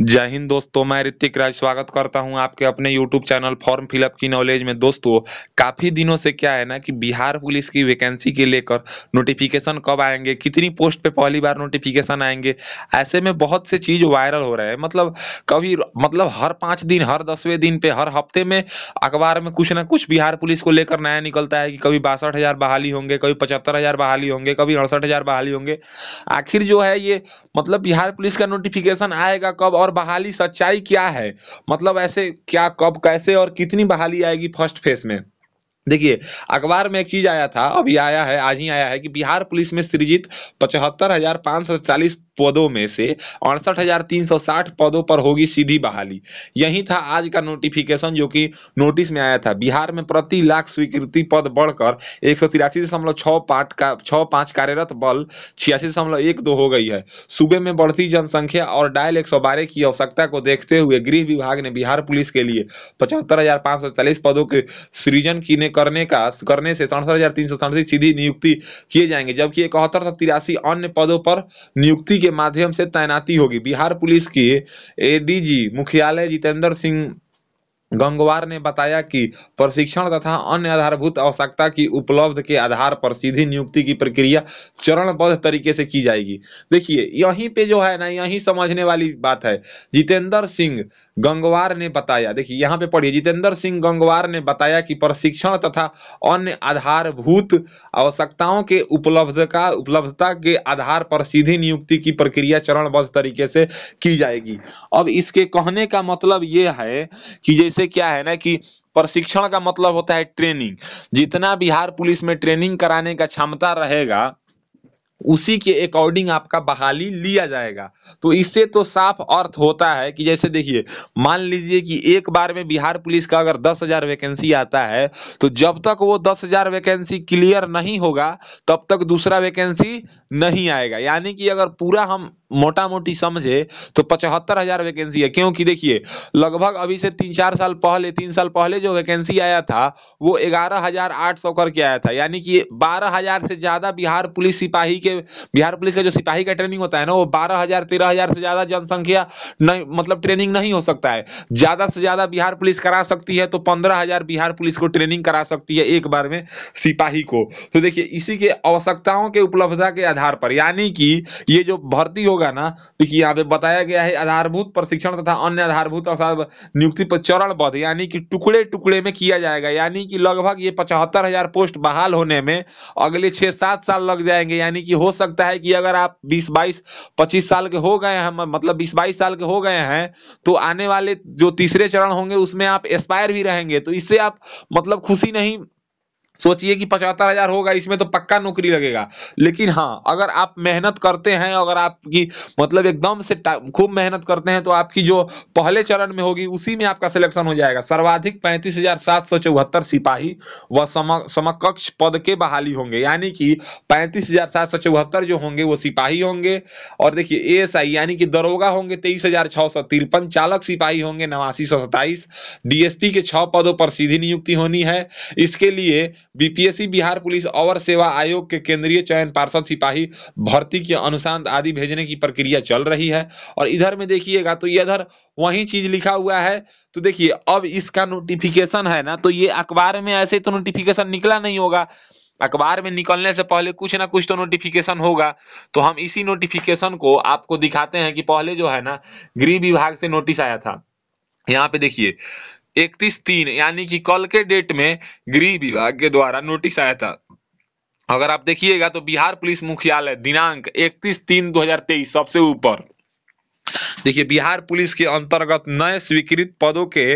जय हिंद दोस्तों मैं ऋतिक राज स्वागत करता हूं आपके अपने YouTube चैनल फॉर्म फिलअप की नॉलेज में दोस्तों काफ़ी दिनों से क्या है ना कि बिहार पुलिस की वैकेंसी के लेकर नोटिफिकेशन कब आएंगे कितनी पोस्ट पे पहली बार नोटिफिकेशन आएंगे ऐसे में बहुत से चीज़ वायरल हो रहे हैं मतलब कभी मतलब हर पाँच दिन हर दसवें दिन पे हर हफ्ते में अखबार में कुछ ना कुछ बिहार पुलिस को लेकर नया निकलता है कि कभी बासठ बहाली होंगे कभी पचहत्तर बहाली होंगे कभी अड़सठ बहाली होंगे आखिर जो है ये मतलब बिहार पुलिस का नोटिफिकेशन आएगा कब और और बहाली सच्चाई क्या है मतलब ऐसे क्या कब कैसे और कितनी बहाली आएगी फर्स्ट फेज में देखिए अखबार में एक चीज आया था अभी आया है आज ही आया है कि बिहार पुलिस में सृजित पचहत्तर हजार सौ चालीस पदों में से अड़सठ हजार तीन सौ साठ पदों पर होगी सीधी बहाली यही था आज का नोटिफिकेशन जो कि नोटिस में आया था बिहार में प्रति लाख स्वीकृति पद बढ़कर एक सौ तिरासी दशमलव छः पाँच का छह पाँच कार्यरत बल छियासी दशमलव एक दो हो गई है सूबे में बढ़ती जनसंख्या और डायल एक सौ बारह की आवश्यकता को देखते हुए गृह विभाग ने बिहार पुलिस के लिए पचहत्तर हजार पाँच सौ चालीस पदों के सृजन की करने का करने से सड़सठ हजार तीन सौ सड़सठ सीधी नियुक्ति किए जाएंगे जबकि इकहत्तर सौ तिरासी अन्य पदों पर नियुक्ति के माध्यम से तैनाती होगी बिहार पुलिस की एडीजी मुख्यालय जितेंद्र सिंह गंगवार ने बताया कि प्रशिक्षण तथा अन्य आधारभूत आवश्यकता की उपलब्ध के आधार पर सीधी नियुक्ति की प्रक्रिया चरणबद्ध तरीके से की जाएगी देखिए यहीं पे जो है ना यहीं समझने वाली बात है जितेंद्र सिंह गंगवार ने बताया देखिए यहाँ पे पढ़िए जितेंद्र सिंह गंगवार ने बताया कि प्रशिक्षण तथा अन्य आधारभूत आवश्यकताओं के उपलब्ध का उपलब्धता के आधार पर सीधी नियुक्ति की प्रक्रिया चरणबद्ध तरीके से की जाएगी अब इसके कहने का मतलब ये है कि जैसे इससे क्या है ना कि प्रशिक्षण का मतलब होता है ट्रेनिंग जितना बिहार पुलिस में ट्रेनिंग कराने का क्षमता रहेगा उसी के अकॉर्डिंग आपका बहाली लिया जाएगा तो इससे तो साफ अर्थ होता है कि जैसे देखिए मान लीजिए कि एक बार में बिहार पुलिस का अगर दस हजार वैकेंसी आता है तो जब तक वो दस हजार वैकेंसी क्लियर नहीं होगा तब तक दूसरा वैकेंसी नहीं आएगा यानी कि अगर पूरा हम मोटा मोटी समझे तो पचहत्तर हजार वैकेंसी है क्योंकि देखिए लगभग अभी से तीन चार साल पहले तीन साल पहले जो वैकेंसी आया था वो ग्यारह हजार आठ सौ करके आया था यानी कि बारह हजार से ज्यादा बिहार पुलिस सिपाही के बिहार पुलिस का जो सिपाही का ट्रेनिंग होता है ना वो बारह हजार तेरह हजार से ज्यादा जनसंख्या नहीं मतलब ट्रेनिंग नहीं हो सकता है ज्यादा से ज्यादा बिहार पुलिस करा सकती है तो पंद्रह हजार बिहार पुलिस को ट्रेनिंग करा सकती है एक बार में सिपाही को तो देखिए इसी के आवश्यकताओं के उपलब्धता के आधार पर यानी कि ये जो भर्ती हो होगा ना देखिए यहाँ पे बताया गया है आधारभूत प्रशिक्षण तथा अन्य आधारभूत अवसाद नियुक्ति पर चरणबद्ध यानी कि टुकड़े टुकड़े में किया जाएगा यानी कि लगभग ये पचहत्तर हजार पोस्ट बहाल होने में अगले छह सात साल लग जाएंगे यानी कि हो सकता है कि अगर आप बीस बाईस पच्चीस साल के हो गए हैं मतलब बीस बाईस साल के हो गए हैं तो आने वाले जो तीसरे चरण होंगे उसमें आप एक्सपायर भी रहेंगे तो इससे आप मतलब खुशी नहीं सोचिए कि पचहत्तर हजार होगा इसमें तो पक्का नौकरी लगेगा लेकिन हाँ अगर आप मेहनत करते हैं अगर आपकी मतलब एकदम से खूब मेहनत करते हैं तो आपकी जो पहले चरण में होगी उसी में आपका सिलेक्शन हो जाएगा सर्वाधिक पैंतीस हजार सात सौ चौहत्तर सिपाही व समकक्ष पद के बहाली होंगे यानी कि पैंतीस हजार सात सौ चौहत्तर जो होंगे वो सिपाही होंगे और देखिए ए एस आई यानी कि दरोगा होंगे तेईस हजार छह सौ तिरपन चालक सिपाही होंगे नवासी सौ सत्ताईस डीएसपी के छह पदों पर सीधी नियुक्ति होनी है इसके लिए बीपीएससी बिहार पुलिस और सेवा आयोग के केंद्रीय चयन पार्षद सिपाही भर्ती के अनुसार आदि भेजने की प्रक्रिया चल रही है और इधर में देखिएगा तो ये इधर वही चीज लिखा हुआ है तो देखिए अब इसका नोटिफिकेशन है ना तो ये अखबार में ऐसे तो नोटिफिकेशन निकला नहीं होगा अखबार में निकलने से पहले कुछ ना कुछ तो नोटिफिकेशन होगा तो हम इसी नोटिफिकेशन को आपको दिखाते हैं कि पहले जो है ना गृह विभाग से नोटिस आया था यहाँ पे देखिए इकतीस तीन यानी कि कल के डेट में गृह विभाग के द्वारा नोटिस आया था अगर आप देखिएगा तो बिहार पुलिस मुख्यालय दिनांक इकतीस तीन तेईस सबसे ऊपर देखिए बिहार पुलिस के अंतर्गत नए स्वीकृत पदों के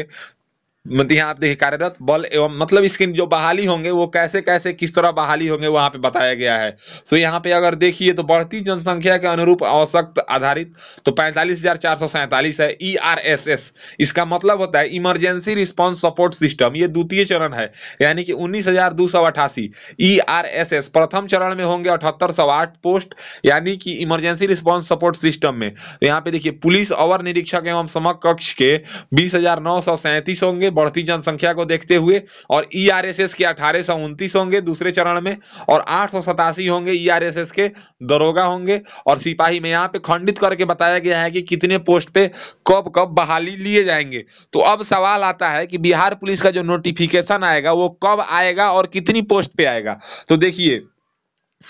मतलब यहाँ आप देखिए कार्यरत बल एवं मतलब इसके जो बहाली होंगे वो कैसे कैसे किस तरह बहाली होंगे वहाँ पे बताया गया है तो यहाँ पे अगर देखिए तो बढ़ती जनसंख्या के अनुरूप आवश्यक आधारित तो पैंतालीस है ई आर एस एस इसका मतलब होता है इमरजेंसी रिस्पॉन्स सपोर्ट सिस्टम ये द्वितीय चरण है यानी कि उन्नीस हजार दो सौ अठासी E e R S S प्रथम चरण में होंगे अठहत्तर सौ आठ पोस्ट यानी कि इमरजेंसी रिस्पॉन्स सपोर्ट सिस्टम में तो यहाँ पे देखिए पुलिस अवर निरीक्षक एवं समकक्ष के बीस हजार नौ सौ सैंतीस होंगे बढ़ती जनसंख्या को देखते हुए और ईआरएसएस e के अठारह सौ उनतीस होंगे दूसरे चरण में और आठ सौ सतासी होंगे ईआरएसएस e के दरोगा होंगे और सिपाही में यहाँ पे खंडित करके बताया गया है कि कितने पोस्ट पे कब कब बहाली लिए जाएंगे तो अब सवाल आता है कि बिहार पुलिस का जो नोटिफिकेशन आएगा वो कब आएगा और कितनी पोस्ट पे आएगा तो देखिए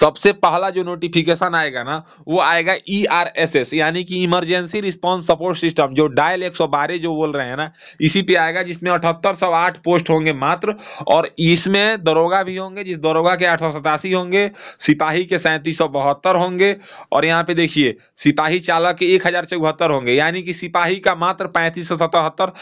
सबसे पहला जो नोटिफिकेशन आएगा ना वो आएगा ई आर एस एस यानी कि इमरजेंसी रिस्पांस सपोर्ट सिस्टम जो डायल एक सौ बारह जो बोल रहे हैं ना इसी पे आएगा जिसमें अठहत्तर सौ आठ पोस्ट होंगे मात्र और इसमें दरोगा भी होंगे जिस दरोगा के आठ सौ सतासी होंगे सिपाही के सैंतीस सौ बहत्तर होंगे और यहाँ पे देखिए सिपाही चालक के एक हजार चौहत्तर होंगे यानी कि सिपाही का मात्र पैंतीस सौ सतहत्तर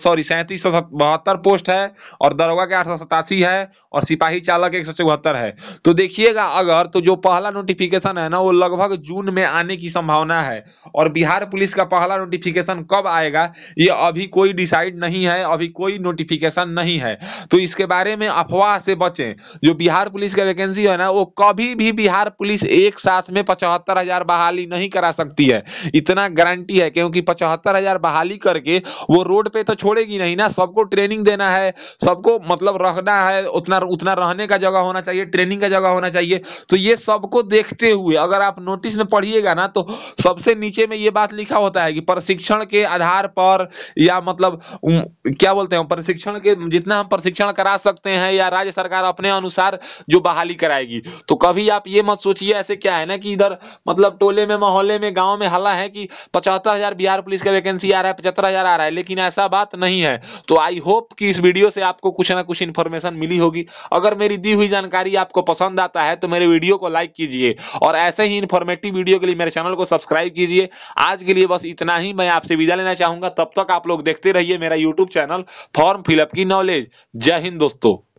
सॉरी सैंतीस सौ बहत्तर पोस्ट है और दरोगा के आठ सौ सतासी है और सिपाही चालक एक सौ चौहत्तर है तो देखिएगा अगर बिहार तो जो पहला नोटिफिकेशन है ना वो लगभग जून में आने की संभावना है और बिहार पुलिस का पहला नोटिफिकेशन कब आएगा ये अभी कोई डिसाइड नहीं है अभी कोई नोटिफिकेशन नहीं है तो इसके बारे में अफवाह से बचें जो बिहार पुलिस का वैकेंसी है ना वो कभी भी बिहार पुलिस एक साथ में पचहत्तर हजार बहाली नहीं करा सकती है इतना गारंटी है क्योंकि पचहत्तर हजार बहाली करके वो रोड पे तो छोड़ेगी नहीं ना सबको ट्रेनिंग देना है सबको मतलब रखना है उतना उतना रहने का जगह होना चाहिए ट्रेनिंग का जगह होना चाहिए तो ये सबको देखते हुए अगर आप नोटिस में पढ़िएगा ना तो सबसे नीचे में ये बात लिखा होता है कि प्रशिक्षण के आधार पर या मतलब क्या बोलते हैं प्रशिक्षण के जितना हम प्रशिक्षण करा सकते हैं या राज्य सरकार अपने अनुसार जो बहाली कराएगी तो कभी आप ये मत सोचिए ऐसे क्या है ना कि इधर मतलब टोले में मोहल्ले में गाँव में हल्ला है कि पचहत्तर हजार बिहार पुलिस का वैकेंसी आ रहा है पचहत्तर हजार आ रहा है लेकिन ऐसा बात नहीं है तो आई होप कि इस वीडियो से आपको कुछ ना कुछ इन्फॉर्मेशन मिली होगी अगर मेरी दी हुई जानकारी आपको पसंद आता है तो मेरे वीडियो को लाइक कीजिए और ऐसे ही इन्फॉर्मेटिव वीडियो के लिए मेरे चैनल को सब्सक्राइब कीजिए आज के लिए बस इतना ही मैं आपसे विदा लेना चाहूंगा तब तक आप लोग देखते रहिए मेरा यूट्यूब चैनल फॉर्म फिलअप की नॉलेज जय हिंद दोस्तों